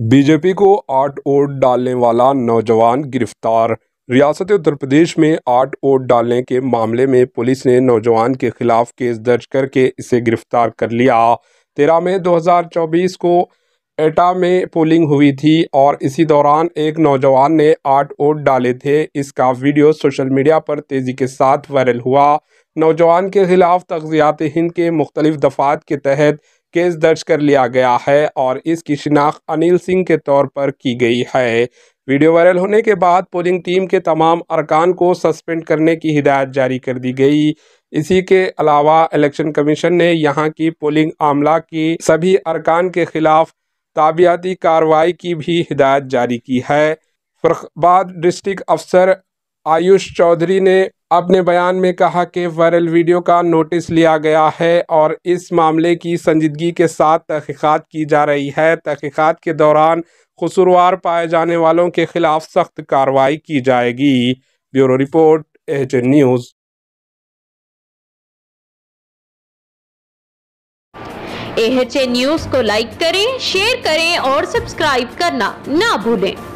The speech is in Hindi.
बीजेपी को आठ वोट डालने वाला नौजवान गिरफ्तार रियासत उत्तर प्रदेश में आठ वोट डालने के मामले में पुलिस ने नौजवान के खिलाफ केस दर्ज करके इसे गिरफ्तार कर लिया तेरह मई 2024 को एटा में पोलिंग हुई थी और इसी दौरान एक नौजवान ने आठ वोट डाले थे इसका वीडियो सोशल मीडिया पर तेज़ी के साथ वायरल हुआ नौजवान के खिलाफ तगजियात हिंद के मुख्तलिफ दफात के तहत केस दर्ज कर लिया गया है और इसकी शिनाख्त अनिल सिंह के तौर पर की गई है वीडियो वायरल होने के बाद पोलिंग टीम के तमाम अरकान को सस्पेंड करने की हिदायत जारी कर दी गई इसी के अलावा इलेक्शन कमीशन ने यहाँ की पोलिंग आमला की सभी अरकान के खिलाफ ताबियाती कार्रवाई की भी हिदायत जारी की है फरखबाद डिस्ट्रिक्ट अफसर आयुष चौधरी ने अपने बयान में कहा कि वायरल वीडियो का नोटिस लिया गया है और इस मामले की संजीदगी के साथ तहकीक़ात की जा रही है तहकीक़ात के दौरान कसूरवार पाए जाने वालों के खिलाफ सख्त कार्रवाई की जाएगी bureau report H news H news को लाइक करें शेयर करें और सब्सक्राइब करना ना भूलें